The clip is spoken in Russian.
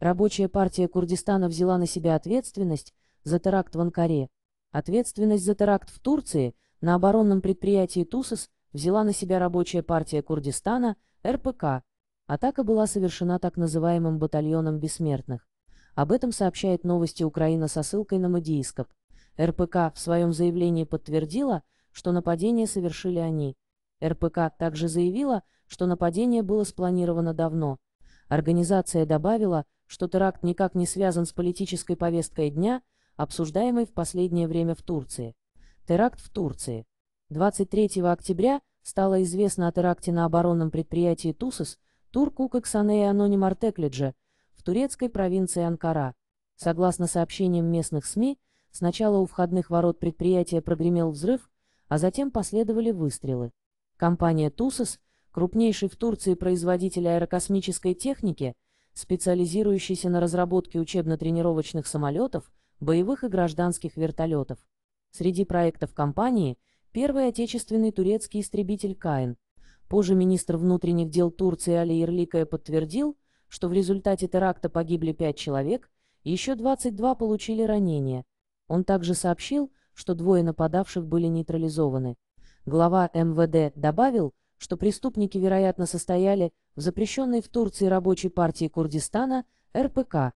Рабочая партия Курдистана взяла на себя ответственность за теракт в Анкаре. Ответственность за теракт в Турции на оборонном предприятии ТУСОС взяла на себя Рабочая партия Курдистана, РПК. Атака была совершена так называемым батальоном бессмертных. Об этом сообщает новости Украина со ссылкой на Мадиископ. РПК в своем заявлении подтвердила, что нападение совершили они. РПК также заявила, что нападение было спланировано давно. Организация добавила, что теракт никак не связан с политической повесткой дня, обсуждаемой в последнее время в Турции. Теракт в Турции. 23 октября стало известно о теракте на оборонном предприятии Тусос, Турку Коксане и Аноним Артеклиджа в турецкой провинции Анкара. Согласно сообщениям местных СМИ, сначала у входных ворот предприятия прогремел взрыв, а затем последовали выстрелы. Компания «Тусос», крупнейший в Турции производитель аэрокосмической техники, специализирующийся на разработке учебно-тренировочных самолетов, боевых и гражданских вертолетов. Среди проектов компании – первый отечественный турецкий истребитель «Каин». Позже министр внутренних дел Турции Али Ирликая подтвердил, что в результате теракта погибли пять человек, еще 22 получили ранения. Он также сообщил, что двое нападавших были нейтрализованы. Глава МВД добавил, что преступники, вероятно, состояли в запрещенной в Турции рабочей партии Курдистана, РПК,